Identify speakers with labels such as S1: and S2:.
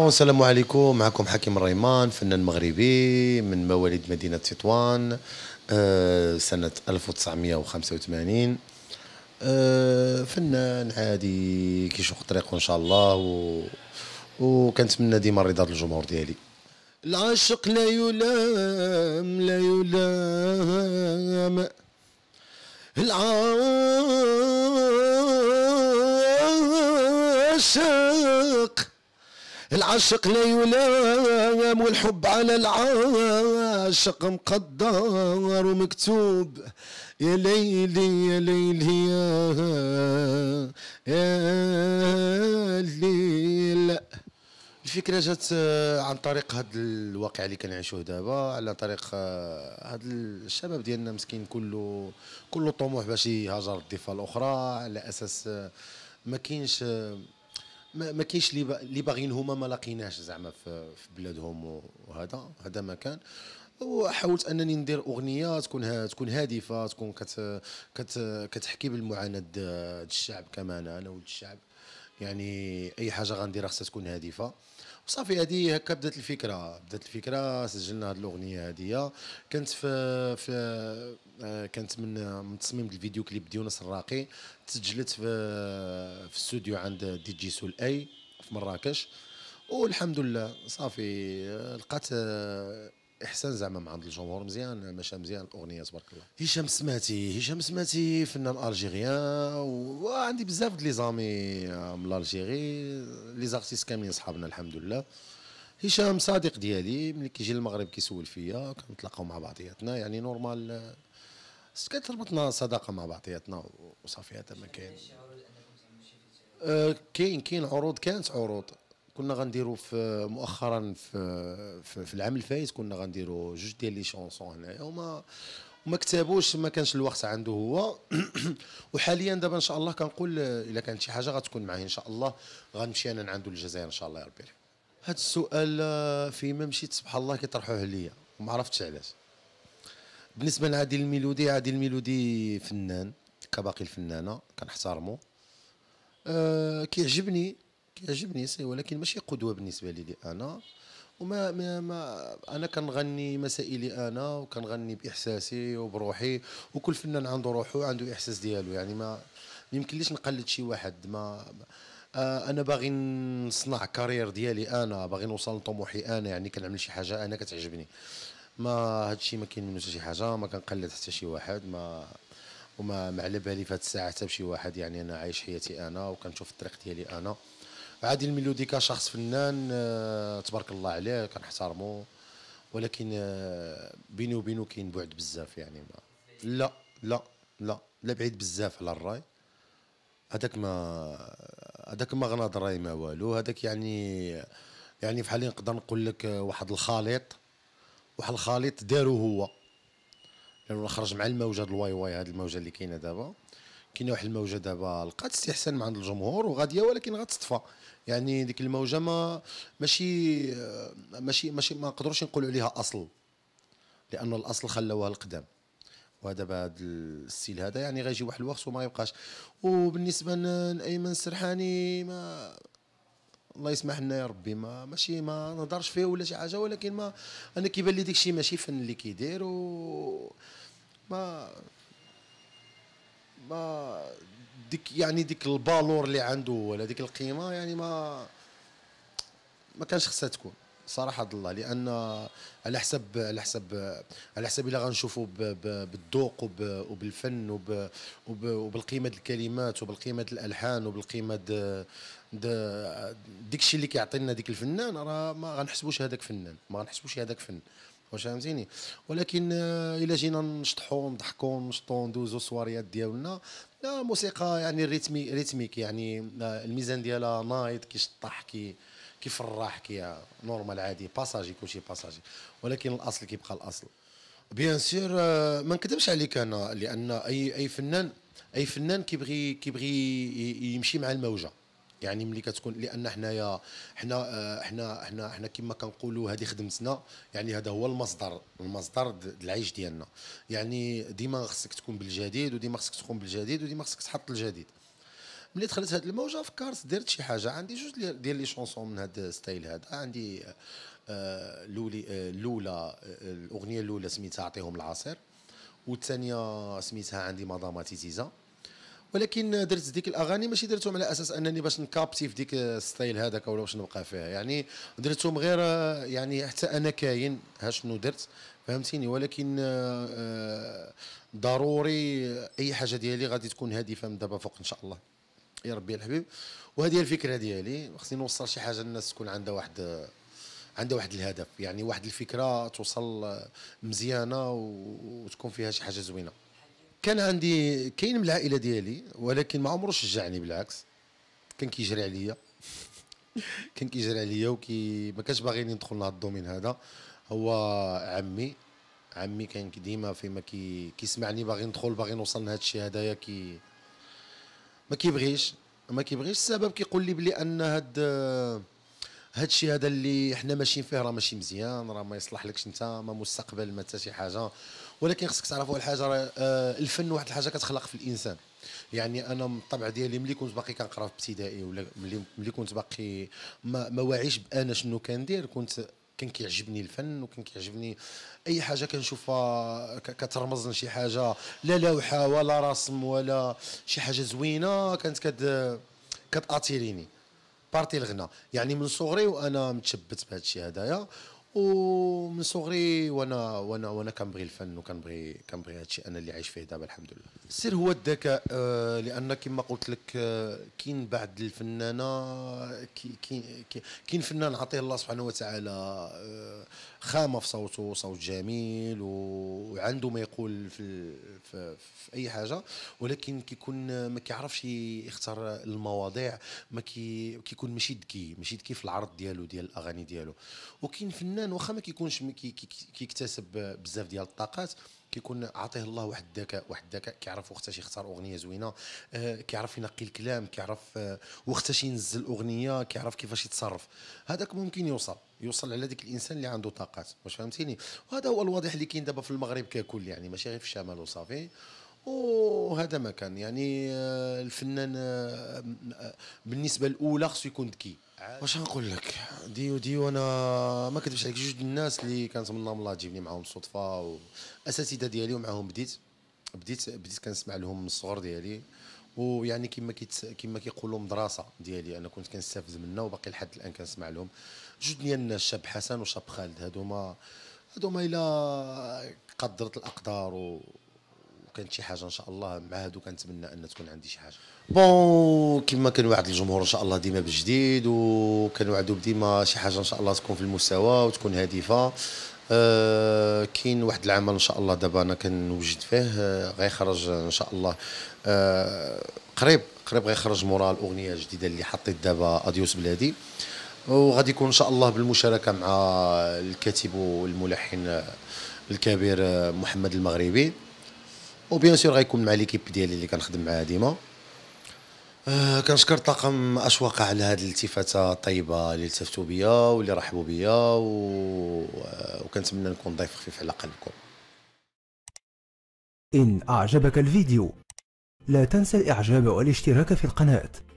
S1: بون السلام عليكم معكم حكيم الريمان فنان مغربي من مواليد مدينة تطوان آه، سنة 1985 آه، فنان عادي كيشوق طريقه ان شاء الله و... وكنتمنى ديما رضا الجمهور ديالي العاشق لا يلام لا يلام العاشق العاشق لا يلام والحب على العاشق مقدر ومكتوب يا ليلي يا ليلي يا, يا ليل الفكره جات عن طريق هذا الواقع اللي كنعيشوه دابا على طريق هذا الشباب ديالنا مسكين كله كله طموح باش يهاجر الضفه الاخرى على اساس ما كاينش ما كاينش اللي باغيين هما ما لقيناش زعما في بلادهم وهذا هذا ما كان وحاولت انني ندير اغنيه تكون تكون هادفه تكون كت كت كتحكي بالمعاناه الشعب كمان انا ولد الشعب يعني اي حاجه غنديرها خصها تكون هادفه وصافي هذه هكا بدات الفكره بدات الفكره سجلنا هذه الاغنيه هذه كانت في في آه، كانت من من تصميم الفيديو كليب ديونس الراقي تسجلت في في استوديو عند دي جي سول اي في مراكش والحمد لله صافي آه، لقات آه، احسان زعما من عند الجمهور مزيان مشى مزيان الاغنيه تبارك الله هشام سماتي هشام سماتي فنان الجيريان وعندي بزاف لي زامي من الجيري لي زارتيست كاملين صحابنا الحمد لله هشام صديق ديالي ملي كيجي للمغرب كيسول فيا كنتلاقاو مع بعضياتنا يعني نورمال بس كتربطنا صداقه مع بعضياتنا وصافي هذا ما يعني كاين أه، كاين كاين عروض كانت عروض كنا غنديروا في مؤخرا في, في, في العام الفايت كنا غنديروا جوج ديال لي شونسون هنايا وما وما كتبوش ما كانش الوقت عنده هو وحاليا دابا ان شاء الله كنقول الا كانت شي حاجه غتكون معايا ان شاء الله غنمشي انا عنده الجزائر ان شاء الله يا ربي هذا السؤال آه، فيما مشيت سبحان الله كيطرحوه ليا وما عرفتش علاش بالنسبه لعادل الميلودي عادل الميلودي فنان كباقي الفنانه كنحترمو أه كيعجبني كيعجبني سي ولكن ماشي قدوه بالنسبه لي انا وما ما, ما انا كنغني مسائلي انا وكنغني باحساسي وبروحي وكل فنان عنده روحه عنده احساس ديالو يعني ما يمكنليش نقلد شي واحد ما آه، انا باغي نصنع كارير ديالي انا باغي نوصل لطموحي انا يعني كنعمل شي حاجه انا كتعجبني ما هادشي ما كاين منه حتى شي حاجه ما كنقلد حتى شي واحد ما وما ما على بالي فهاد الساعه حتى بشي واحد يعني انا عايش حياتي انا وكنشوف الطريق ديالي انا عادي الميلودي كشخص فنان أه تبارك الله عليه كنحترمو ولكن أه بيني وبينه كاين بعد بزاف يعني ما لا لا لا لا بعيد بزاف على الراي هذاك ما هذاك ما غناض راي ما والو هذاك يعني يعني فحال نقدر نقول لك آه، واحد الخليط واحد الخليط دارو هو لانه خرج مع الموجه الواي واي هذه الموجه اللي كاينه دابا كاينه واحد الموجه دابا لقات استحسان من عند الجمهور وغاديه ولكن غتطفى يعني ديك الموجه ما ماشي ماشي ماشي ما نقدروش نقولوا عليها اصل لانه الاصل خلوها القدام ودابا هذا الستيل هذا يعني غيجي واحد الوقت وما يبقاش وبالنسبه لايمن السرحاني ما الله يسمح لنا يا ربي ما ماشي ما نهضرش فيه ولا شي حاجه ولكن ما انا كيبان لي داكشي ماشي فن اللي كيدير و ما ما ديك يعني ديك البالور اللي عنده ولا ديك القيمه يعني ما ما كانش خصها تكون صراحه الله لان على حسب على حسب على حسب الا غنشوفوا بالذوق وبالفن وبالقيمه الكلمات وبالقيمه الالحان وبالقيمه الشيء اللي كيعطي لنا ديك الفنان راه ما غنحسبوش هذاك فنان ما غنحسبوش هذاك فن واش فهمتيني ولكن آه، الا جينا نشطحوا نضحكوا نشطوا ندوزوا سواريات ديالنا لا موسيقى يعني ريتمي ريتميك يعني آه، الميزان ديالها نايض كيشطح كي الراح كي آه، نورمال عادي باساجي كلشي باساجي ولكن الاصل كيبقى الاصل بيان سور ما نكذبش عليك انا لان اي اي فنان اي فنان كيبغي كيبغي يمشي مع الموجه يعني ملي كتكون لان حنايا حنا حنا حنا حنا كما كنقولوا هذه خدمتنا يعني هذا هو المصدر المصدر العيش ديالنا يعني ديما خصك تكون بالجديد وديما خصك تقوم بالجديد وديما خصك تحط الجديد ملي دخلت هذه الموجه فكرت درت شي حاجه عندي جوج ديال لي شونسون من هذا الستايل هذا عندي آه، لولي الاولى آه، آه، الاغنيه الاولى سميتها اعطيهم العصير والثانيه سميتها عندي مدام تيتيزا ولكن درت ديك الاغاني ماشي درتهم على اساس انني باش نكابتي في ديك الستايل هذاك ولا باش نبقى فيها يعني درتهم غير يعني حتى انا كاين ها شنو درت فهمتيني ولكن آه، آه، ضروري اي حاجه ديالي غادي تكون هادفه من دابا فوق ان شاء الله يا ربي الحبيب وهذه الفكره ديالي خصني نوصل شي حاجه الناس تكون عندها واحد عندها واحد الهدف يعني واحد الفكره توصل مزيانه وتكون فيها شي حاجه زوينه كان عندي كاين من العائله ديالي ولكن ما عمره شجعني بالعكس كان كيجري عليا كان كيجري عليا وكي ما كانش باغيني ندخل لهذا الدومين هذا هو عمي عمي كان ديما فيما كي كيسمعني باغي ندخل باغي نوصل لهذا الشيء هذايا كي ما كيبغيش ما كيبغيش السبب كيقول لي بلي ان هاد هاد الشيء هذا اللي حنا ماشيين فيه راه ماشي مزيان راه ما يصلح لكش انت ما مستقبل ما حتى شي حاجه ولكن خصك تعرف واحد الحاجه آه، الفن واحد الحاجه كتخلق في الانسان يعني انا من الطبع ديالي ملي كنت باقي كنقرا في ابتدائي ولا ملي ملي كنت باقي ما, ما واعيش بانا شنو كندير كنت كان كيعجبني الفن وكان كيعجبني اي حاجه كنشوفها كترمز لشي حاجه لا لوحه ولا رسم ولا شي حاجه زوينه كانت كد كتاتيريني بارتي الغنى يعني من صغري وانا متشبت بهذا الشيء هذايا ومن صغري وانا وانا وانا كنبغي الفن وكنبغي كنبغي هذا الشيء انا اللي عايش فيه دابا الحمد لله السر هو الذكاء آه لان كما قلت لك آه كاين بعض الفنانه كاين كاين فنان عطيه الله سبحانه وتعالى آه خامه في صوته صوت جميل وعنده ما يقول في, في, في اي حاجه ولكن كيكون ما كيعرفش يختار المواضيع ما كيكون ماشي ذكي ماشي ذكي في العرض ديالو ديال الاغاني ديالو وكاين فنان واخا ما كيكونش كيكتسب بزاف ديال الطاقات كيكون عاطيه الله واحد الذكاء واحد الذكاء كيعرف وقتاش يختار اغنيه زوينه آه، كيعرف ينقي الكلام كيعرف آه، وقتاش ينزل اغنيه كيعرف كيفاش يتصرف هذاك ممكن يوصل يوصل على ذاك الانسان اللي عنده طاقات واش فهمتيني وهذا هو الواضح اللي كاين دابا في المغرب ككل يعني ماشي غير في الشمال وصافي وهذا ما كان يعني آه، الفنان بالنسبه الاولى خصو يكون ذكي واش نقول لك ديو ديو انا ما كنتبش عليك جوج الناس اللي من الله تجيبني معاهم صدفه اساتذه ديالي ومعاهم بديت بديت بديت كنسمع لهم من الصغر ديالي ويعني كما كيت كما كيقولوا مدرسه ديالي انا كنت كنستافد منها وباقي لحد الان كنسمع لهم جوج ديال الناس شاب حسن وشاب خالد هذوما هذوما الا قدرت الاقدار و وكانت شي حاجه ان شاء الله مع هادو كنتمنى ان تكون عندي شي حاجه بون كما كنوعد الجمهور ان شاء الله ديما بجديد وكنوعدو ديما شي حاجه ان شاء الله تكون في المستوى وتكون هادفه أه كاين واحد العمل ان شاء الله دابا انا كنوجد فيه أه غيخرج ان شاء الله أه قريب قريب غيخرج مورا الاغنيه الجديده اللي حطيت دابا اديوس بلادي وغادي يكون ان شاء الله بالمشاركه مع الكاتب والملحن الكبير آه، محمد المغربي وبيان سور غيكون مع ليكيب ديالي اللي كنخدم معاها ديما آه كنشكر طاقم اشواق على هذه الالتفاته الطيبه اللي التفتوا بيا واللي رحبوا بيا و... آه، وكنتمنى نكون ضيف خفيف على قلبكم ان اعجبك الفيديو لا تنسى الاعجاب والاشتراك في القناه